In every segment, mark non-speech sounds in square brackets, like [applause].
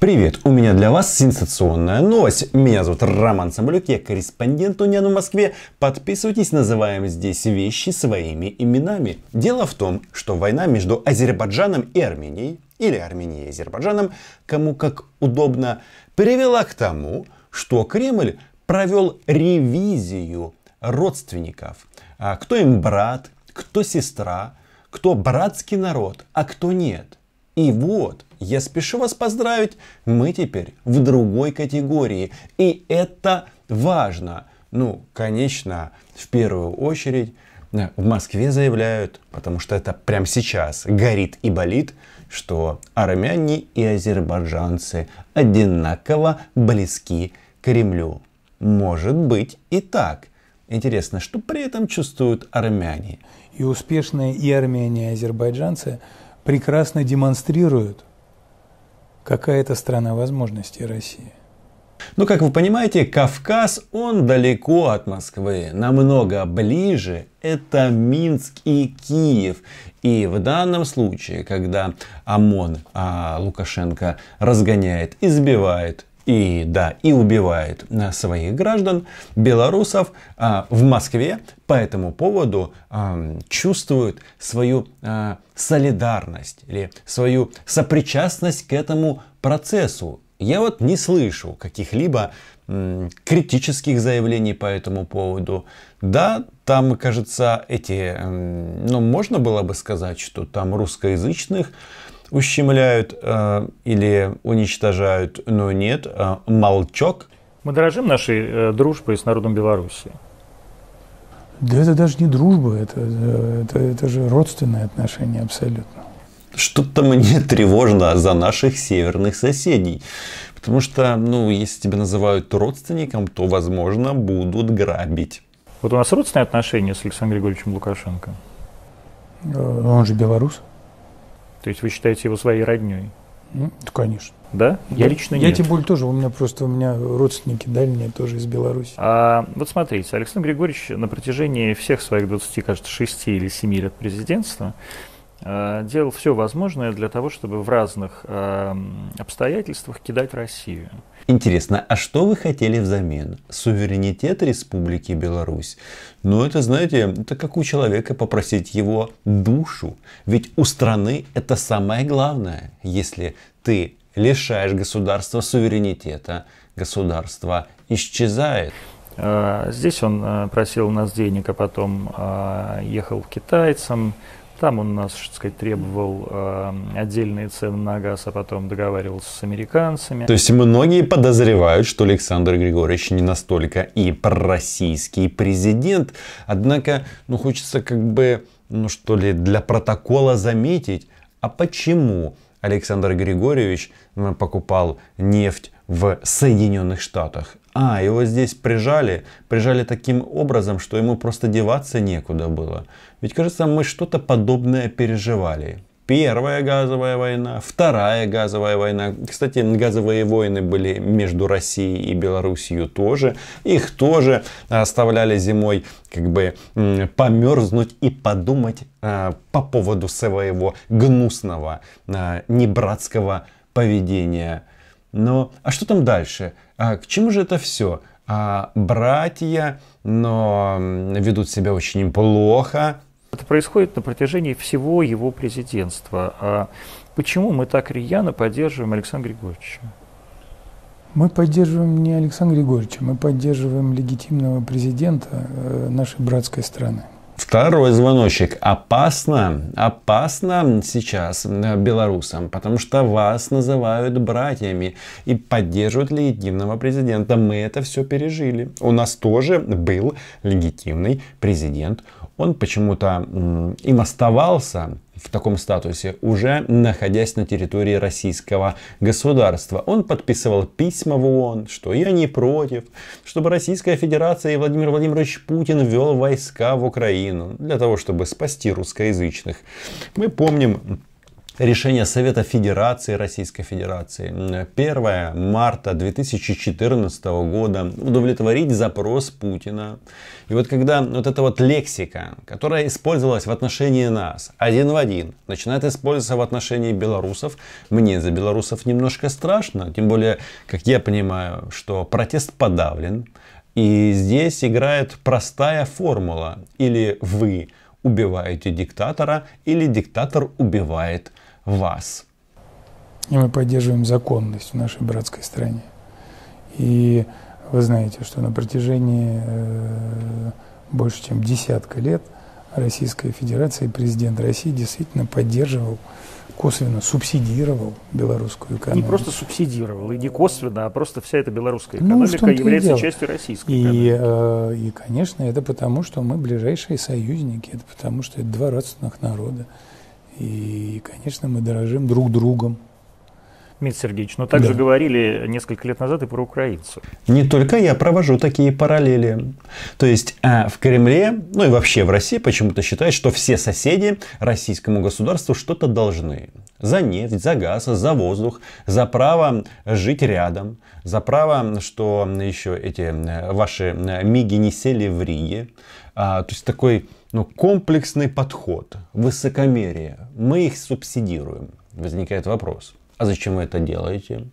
Привет, у меня для вас сенсационная новость. Меня зовут Роман Самолюк, я корреспондент Униану в Москве. Подписывайтесь, называем здесь вещи своими именами. Дело в том, что война между Азербайджаном и Арменией, или Арменией и Азербайджаном, кому как удобно, привела к тому, что Кремль провел ревизию родственников. А кто им брат, кто сестра, кто братский народ, а кто нет – и вот, я спешу вас поздравить, мы теперь в другой категории. И это важно. Ну, конечно, в первую очередь э, в Москве заявляют, потому что это прямо сейчас горит и болит, что армяне и азербайджанцы одинаково близки к Кремлю. Может быть и так. Интересно, что при этом чувствуют армяне? И успешные и армяне, и азербайджанцы – прекрасно демонстрируют, какая это страна возможностей России. Ну, как вы понимаете, Кавказ, он далеко от Москвы, намного ближе это Минск и Киев. И в данном случае, когда ОМОН а, Лукашенко разгоняет, избивает, и, да, и убивает э, своих граждан, белорусов а, в Москве по этому поводу а, чувствуют свою а, солидарность или свою сопричастность к этому процессу. Я вот не слышу каких-либо критических заявлений по этому поводу. Да, там, кажется, эти, ну, можно было бы сказать, что там русскоязычных ущемляют э, или уничтожают, но нет, э, молчок. Мы дорожим нашей э, дружбой с народом Беларуси. Да это даже не дружба, это, это, это же родственные отношения абсолютно. Что-то мне [laughs] тревожно за наших северных соседей. Потому что, ну, если тебя называют родственником, то, возможно, будут грабить. Вот у нас родственные отношения с Александром Григорьевичем Лукашенко. Э, он же белорус. То есть вы считаете его своей родней? Ну, конечно. Да? да? Я лично нет. Я тем более тоже, у меня просто у меня родственники дальние тоже из Беларуси. А, вот смотрите, Александр Григорьевич на протяжении всех своих 20, кажется, 6 или 7 лет президентства Э, делал все возможное для того, чтобы в разных э, обстоятельствах кидать Россию. Интересно, а что вы хотели взамен? Суверенитет Республики Беларусь? Ну это, знаете, это как у человека попросить его душу. Ведь у страны это самое главное. Если ты лишаешь государства суверенитета, государство исчезает. Э, здесь он э, просил у нас денег, а потом ехал к китайцам, там он нас, так сказать, требовал э, отдельные цены на газ, а потом договаривался с американцами. То есть многие подозревают, что Александр Григорьевич не настолько и пророссийский президент. Однако, ну хочется как бы, ну что ли, для протокола заметить, а почему Александр Григорьевич покупал нефть в Соединенных Штатах. А, его здесь прижали, прижали таким образом, что ему просто деваться некуда было. Ведь кажется, мы что-то подобное переживали. Первая газовая война, вторая газовая война. Кстати, газовые войны были между Россией и Белоруссией тоже. Их тоже оставляли зимой как бы померзнуть и подумать а, по поводу своего гнусного, а, небратского поведения. Но, а что там дальше? А, к чему же это все? А, братья, но ведут себя очень плохо, это происходит на протяжении всего его президентства. А почему мы так рьяно поддерживаем Александра Григорьевича? Мы поддерживаем не Александра Григорьевича, мы поддерживаем легитимного президента э, нашей братской страны. Второй звоночек. Опасно, опасно сейчас э, белорусам, потому что вас называют братьями и поддерживают легитимного президента. Мы это все пережили. У нас тоже был легитимный президент он почему-то им оставался в таком статусе, уже находясь на территории российского государства. Он подписывал письма в ООН, что я не против, чтобы Российская Федерация и Владимир Владимирович Путин ввел войска в Украину для того, чтобы спасти русскоязычных. Мы помним решение Совета Федерации Российской Федерации 1 марта 2014 года удовлетворить запрос Путина. И вот когда вот эта вот лексика, которая использовалась в отношении нас один в один, начинает использоваться в отношении белорусов, мне за белорусов немножко страшно, тем более, как я понимаю, что протест подавлен, и здесь играет простая формула. Или вы убиваете диктатора, или диктатор убивает вас. И мы поддерживаем законность в нашей братской стране. И вы знаете, что на протяжении э, больше чем десятка лет Российская Федерация и президент России действительно поддерживал косвенно субсидировал белорусскую экономику. Не просто субсидировал, и не косвенно, а просто вся эта белорусская ну, экономика ну, является дело. частью российской и, экономики. Э, и, конечно, это потому, что мы ближайшие союзники, это потому, что это два родственных народа. И, конечно, мы дорожим друг другом. Дмитрий Сергеевич, но ну также да. говорили несколько лет назад и про украинцев. Не только я провожу такие параллели. То есть а, в Кремле, ну и вообще в России почему-то считают, что все соседи российскому государству что-то должны. За нефть, за газ, за воздух, за право жить рядом, за право, что еще эти э, ваши э, миги не сели в Риге, а, то есть такой ну, комплексный подход, высокомерие. Мы их субсидируем. Возникает вопрос, а зачем вы это делаете?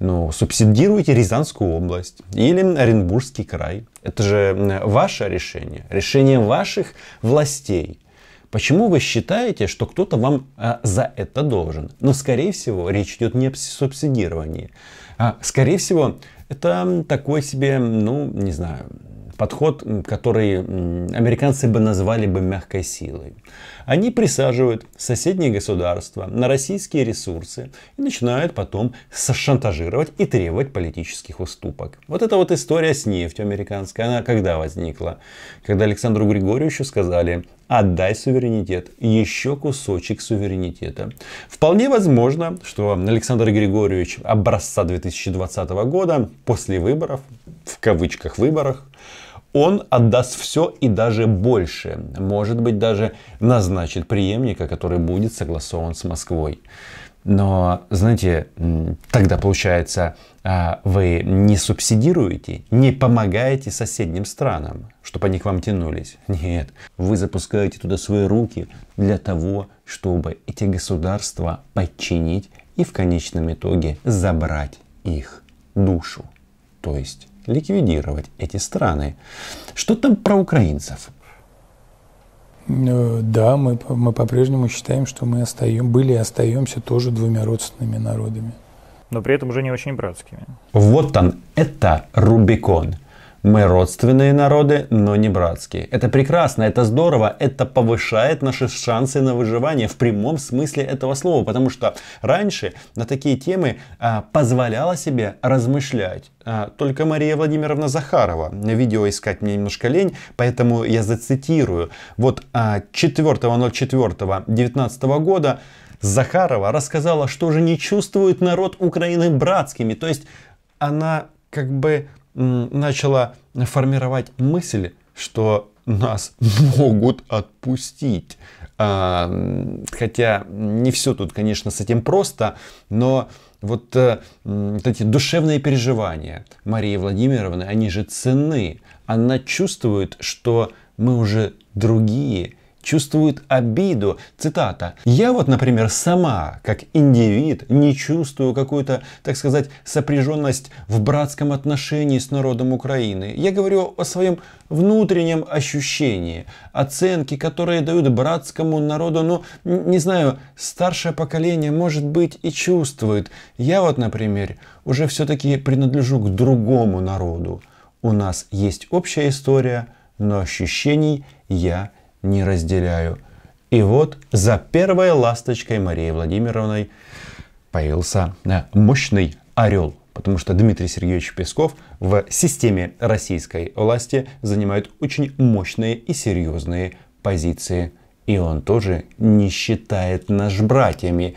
Ну, субсидируете Рязанскую область или Оренбургский край. Это же ваше решение, решение ваших властей. Почему вы считаете, что кто-то вам а, за это должен? Но, ну, скорее всего, речь идет не о субсидировании. А, скорее всего, это такой себе, ну, не знаю, подход, который американцы бы назвали бы мягкой силой. Они присаживают соседние государства на российские ресурсы и начинают потом шантажировать и требовать политических уступок. Вот эта вот история с нефтью американской, она когда возникла? Когда Александру Григорьевичу сказали, отдай суверенитет, еще кусочек суверенитета. Вполне возможно, что Александр Григорьевич образца 2020 года после выборов, в кавычках выборах, он отдаст все и даже больше. Может быть, даже назначит преемника, который будет согласован с Москвой. Но, знаете, тогда получается, а, вы не субсидируете, не помогаете соседним странам, чтобы они к вам тянулись. Нет, вы запускаете туда свои руки для того, чтобы эти государства подчинить и в конечном итоге забрать их душу, то есть ликвидировать эти страны. Что там про украинцев? Э, да, мы, мы по-прежнему считаем, что мы остаем, были и остаемся тоже двумя родственными народами. Но при этом уже не очень братскими. Вот он, это Рубикон – мы родственные народы, но не братские. Это прекрасно, это здорово, это повышает наши шансы на выживание в прямом смысле этого слова, потому что раньше на такие темы а, позволяла себе размышлять а, только Мария Владимировна Захарова. На Видео искать мне немножко лень, поэтому я зацитирую. Вот а, 4.04.19 года Захарова рассказала, что же не чувствует народ Украины братскими. То есть она как бы начала формировать мысль, что нас [laughs] могут отпустить. А, хотя не все тут, конечно, с этим просто, но вот, э, вот эти душевные переживания Марии Владимировны, они же ценны. Она чувствует, что мы уже другие, чувствуют обиду. Цитата. «Я вот, например, сама, как индивид, не чувствую какую-то, так сказать, сопряженность в братском отношении с народом Украины. Я говорю о своем внутреннем ощущении, оценки, которые дают братскому народу, ну, не знаю, старшее поколение, может быть, и чувствует. Я вот, например, уже все-таки принадлежу к другому народу. У нас есть общая история, но ощущений я не разделяю. И вот за первой ласточкой Марии Владимировной появился э, мощный орел. Потому что Дмитрий Сергеевич Песков в системе российской власти занимает очень мощные и серьезные позиции. И он тоже не считает нас братьями.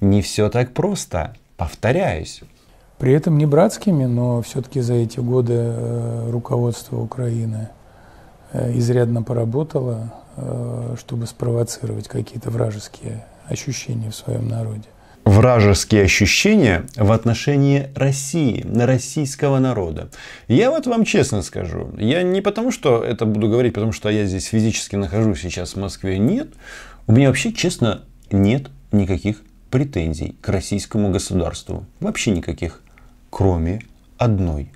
Не все так просто, повторяюсь. При этом не братскими, но все-таки за эти годы э, руководство Украины – Э, изрядно поработала, э, чтобы спровоцировать какие-то вражеские ощущения в своем народе. Вражеские ощущения в отношении России, российского народа. Я вот вам честно скажу, я не потому, что это буду говорить, потому что я здесь физически нахожусь сейчас в Москве, нет. У меня вообще, честно, нет никаких претензий к российскому государству. Вообще никаких. Кроме одной.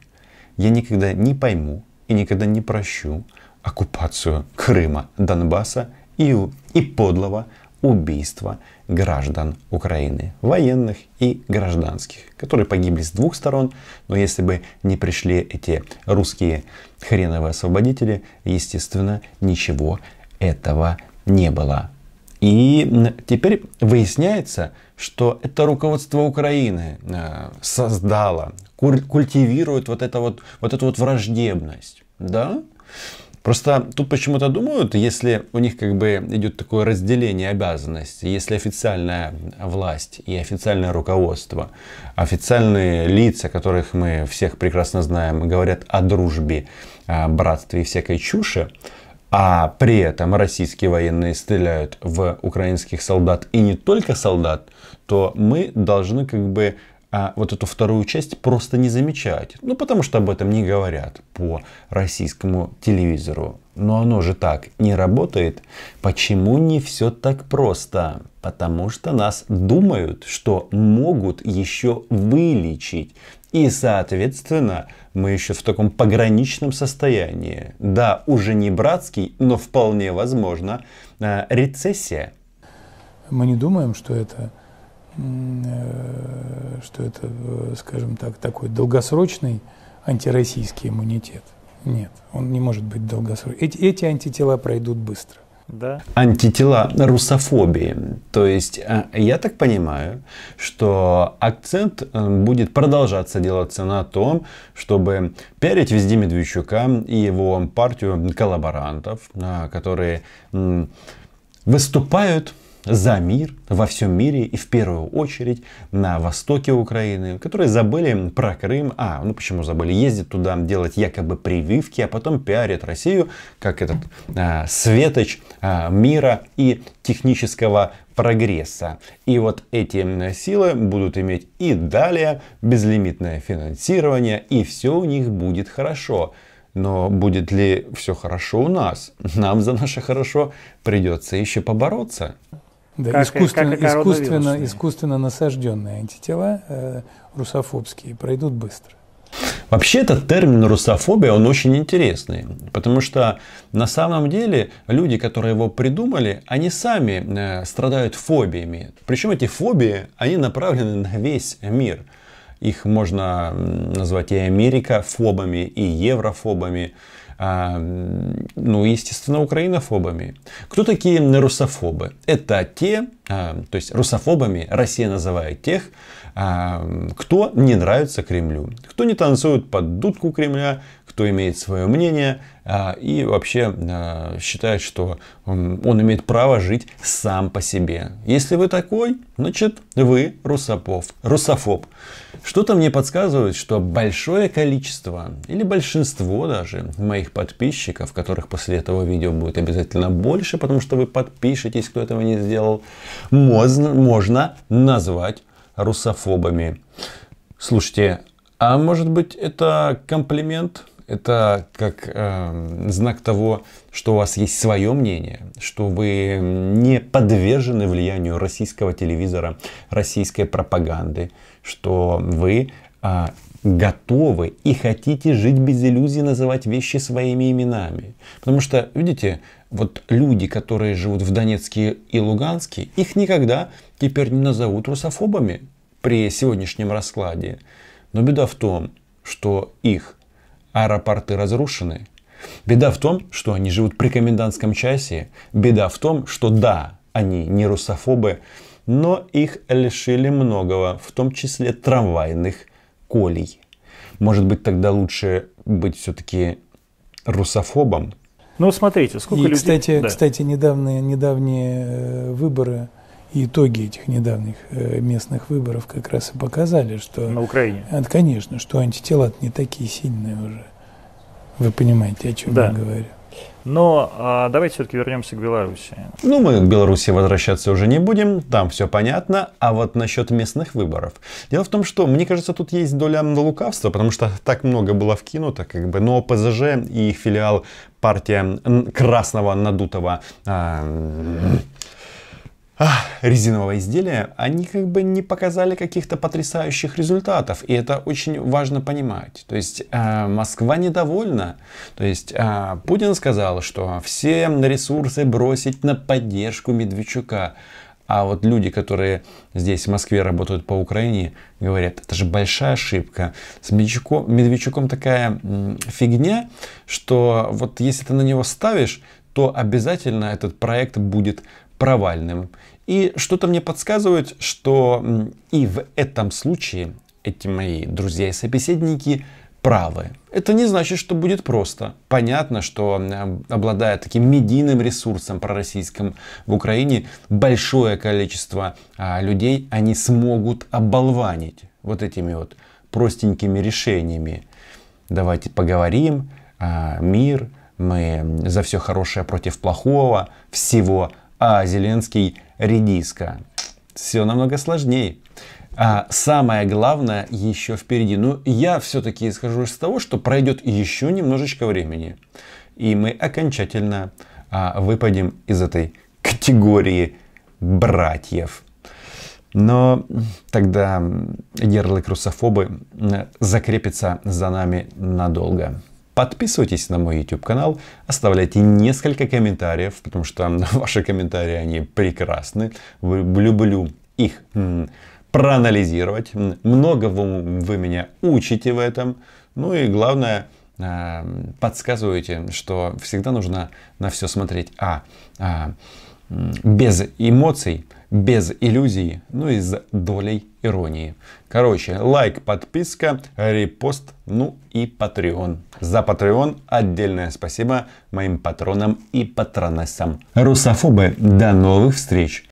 Я никогда не пойму и никогда не прощу оккупацию Крыма, Донбасса и, и подлого убийства граждан Украины, военных и гражданских, которые погибли с двух сторон, но если бы не пришли эти русские хреновые освободители, естественно, ничего этого не было. И теперь выясняется, что это руководство Украины э, создало, культивирует вот, это вот, вот эту вот враждебность. Да? Просто тут почему-то думают, если у них как бы идет такое разделение обязанностей, если официальная власть и официальное руководство, официальные лица, которых мы всех прекрасно знаем, говорят о дружбе, братстве и всякой чуши, а при этом российские военные стреляют в украинских солдат и не только солдат, то мы должны как бы а вот эту вторую часть просто не замечать. Ну, потому что об этом не говорят по российскому телевизору. Но оно же так не работает. Почему не все так просто? Потому что нас думают, что могут еще вылечить. И, соответственно, мы еще в таком пограничном состоянии. Да, уже не братский, но вполне возможно э, рецессия. Мы не думаем, что это Э, что это, э, скажем так, такой долгосрочный антироссийский иммунитет. Нет, он не может быть долгосрочным. Эти, эти антитела пройдут быстро. Да. Антитела русофобии. То есть, э, я так понимаю, что акцент будет продолжаться делаться на том, чтобы пиарить везде Медведчука и его партию коллаборантов, которые выступают за мир во всем мире и в первую очередь на востоке Украины, которые забыли про Крым. А, ну почему забыли? Ездят туда делать якобы прививки, а потом пиарят Россию как этот а, светоч а, мира и технического прогресса. И вот эти силы будут иметь и далее безлимитное финансирование, и все у них будет хорошо. Но будет ли все хорошо у нас? Нам за наше хорошо придется еще побороться. Да, как, искусственно, как искусственно, искусственно насажденные антитела э, русофобские пройдут быстро. Вообще этот термин русофобия, он очень интересный, потому что на самом деле люди, которые его придумали, они сами э, страдают фобиями. Причем эти фобии, они направлены на весь мир. Их можно назвать и Америка фобами, и еврофобами. А, ну, естественно, украинофобами. Кто такие русофобы? Это те, а, то есть русофобами Россия называет тех, а, кто не нравится Кремлю, кто не танцует под дудку Кремля, кто имеет свое мнение а, и вообще а, считает, что он имеет право жить сам по себе. Если вы такой, значит вы русопов, русофоб. Что-то мне подсказывает, что большое количество или большинство даже моих подписчиков, которых после этого видео будет обязательно больше, потому что вы подпишетесь, кто этого не сделал, можно, можно назвать русофобами. Слушайте, а может быть это комплимент? это как э, знак того, что у вас есть свое мнение, что вы не подвержены влиянию российского телевизора, российской пропаганды, что вы э, готовы и хотите жить без иллюзий, называть вещи своими именами. Потому что, видите, вот люди, которые живут в Донецке и Луганске, их никогда теперь не назовут русофобами при сегодняшнем раскладе. Но беда в том, что их аэропорты разрушены. Беда в том, что они живут при комендантском часе. Беда в том, что да, они не русофобы, но их лишили многого, в том числе трамвайных колей. Может быть, тогда лучше быть все-таки русофобом? Ну, смотрите, сколько И, людей... Кстати, да. кстати недавние, недавние э, выборы итоги этих недавних э, местных выборов как раз и показали, что... На Украине. Э, конечно, что антитела не такие сильные уже. Вы понимаете, о чем да. я говорю. Но а, давайте все-таки вернемся к Беларуси. Ну, мы к Беларуси возвращаться уже не будем, там все понятно. А вот насчет местных выборов. Дело в том, что, мне кажется, тут есть доля лукавства, потому что так много было вкинуто, как бы, но ПЗЖ и их филиал партия красного надутого... А, резинового изделия, они как бы не показали каких-то потрясающих результатов, и это очень важно понимать. То есть э, Москва недовольна. То есть э, Путин сказал, что все ресурсы бросить на поддержку Медведчука. А вот люди, которые здесь в Москве работают по Украине, говорят, это же большая ошибка. С Медведчуком, Медведчуком такая м, фигня, что вот если ты на него ставишь, то обязательно этот проект будет провальным. И что-то мне подсказывает, что и в этом случае эти мои друзья и собеседники правы. Это не значит, что будет просто. Понятно, что обладая таким медийным ресурсом пророссийским в Украине, большое количество а, людей они смогут оболванить вот этими вот простенькими решениями. Давайте поговорим, а, мир, мы за все хорошее против плохого, всего а Зеленский редиска. Все намного сложнее. А самое главное еще впереди. Но ну, я все-таки исхожу из того, что пройдет еще немножечко времени. И мы окончательно а, выпадем из этой категории братьев. Но тогда ярлык русофобы э, закрепится за нами надолго. Подписывайтесь на мой YouTube канал, оставляйте несколько комментариев, потому что [laughs] ваши комментарии, они прекрасны. Люблю их проанализировать. Много вы, вы меня учите в этом. Ну и главное, а, подсказываете, что всегда нужно на все смотреть а, а без эмоций, без иллюзий, ну и с долей иронии. Короче, лайк, подписка, репост, ну и Patreon. За Patreon отдельное спасибо моим патронам и патронессам. Русофобы, до новых встреч!